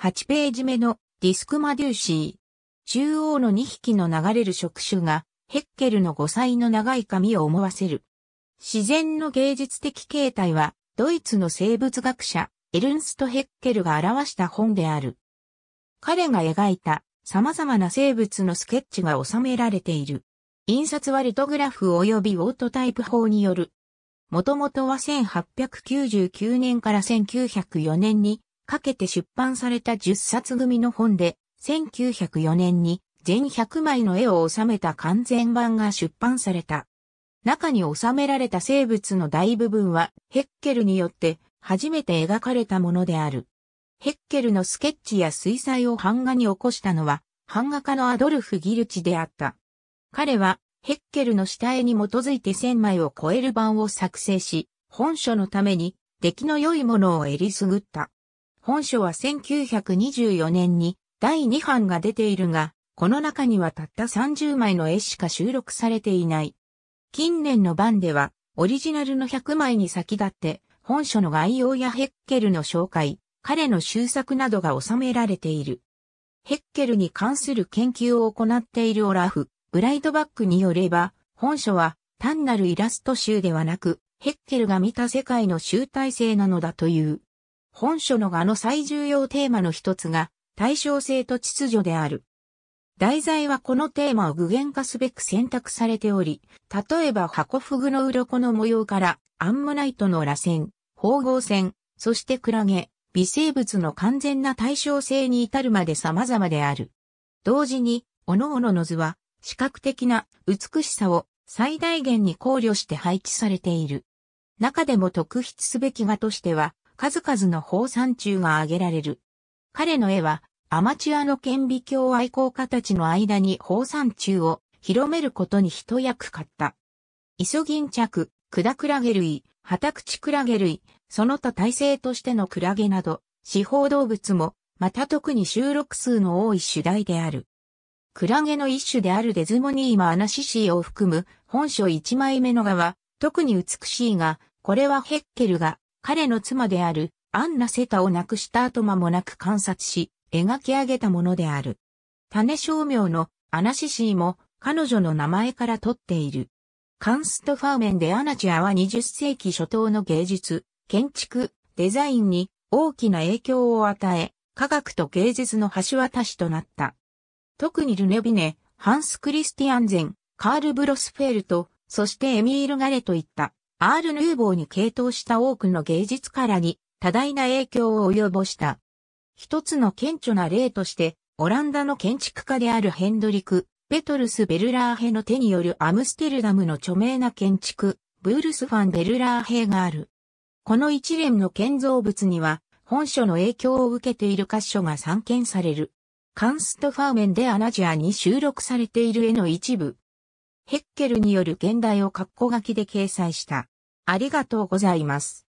8ページ目のディスクマデューシー。中央の2匹の流れる触手がヘッケルの5歳の長い髪を思わせる。自然の芸術的形態はドイツの生物学者エルンスト・ヘッケルが表した本である。彼が描いた様々な生物のスケッチが収められている。印刷はリトグラフ及びオートタイプ法による。もともとは1899年から1904年にかけて出版された10冊組の本で、1904年に全100枚の絵を収めた完全版が出版された。中に収められた生物の大部分はヘッケルによって初めて描かれたものである。ヘッケルのスケッチや水彩を版画に起こしたのは版画家のアドルフ・ギルチであった。彼はヘッケルの下絵に基づいて1000枚を超える版を作成し、本書のために出来の良いものをえりすぐった。本書は1924年に第2版が出ているが、この中にはたった30枚の絵しか収録されていない。近年の版では、オリジナルの100枚に先立って、本書の概要やヘッケルの紹介、彼の修作などが収められている。ヘッケルに関する研究を行っているオラフ、ブライドバックによれば、本書は単なるイラスト集ではなく、ヘッケルが見た世界の集大成なのだという。本書の画の最重要テーマの一つが、対称性と秩序である。題材はこのテーマを具現化すべく選択されており、例えば箱フグの鱗の模様からアンモナイトの螺旋、縫合線、そしてクラゲ、微生物の完全な対称性に至るまで様々である。同時に、各々の図は視覚的な美しさを最大限に考慮して配置されている。中でも特筆すべき画としては、数々の放散中が挙げられる。彼の絵は、アマチュアの顕微鏡愛好家たちの間に放散中を広めることに一役買った。イソギンチャク、クダクラゲ類、ハタクチクラゲ類、その他体制としてのクラゲなど、四方動物も、また特に収録数の多い主題である。クラゲの一種であるデズモニーマアナシシーを含む本書一枚目の画は特に美しいが、これはヘッケルが彼の妻であるアンナ・セタを亡くした後間もなく観察し、描き上げたものである。種商名のアナシシーも彼女の名前から取っている。カンストファーメンでアナチアは20世紀初頭の芸術、建築、デザインに大きな影響を与え、科学と芸術の橋渡しとなった。特にルネビネ、ハンス・クリスティアンゼン、カール・ブロスフェルト、そしてエミール・ガレといったアール・ヌーボーに傾倒した多くの芸術家らに多大な影響を及ぼした。一つの顕著な例として、オランダの建築家であるヘンドリク・ペトルス・ベルラーヘの手によるアムステルダムの著名な建築、ブールス・ファン・ベルラーヘがある。この一連の建造物には、本書の影響を受けている箇所が散見される。カンストファーメンでアナジアに収録されている絵の一部、ヘッケルによる現代を括弧書きで掲載した。ありがとうございます。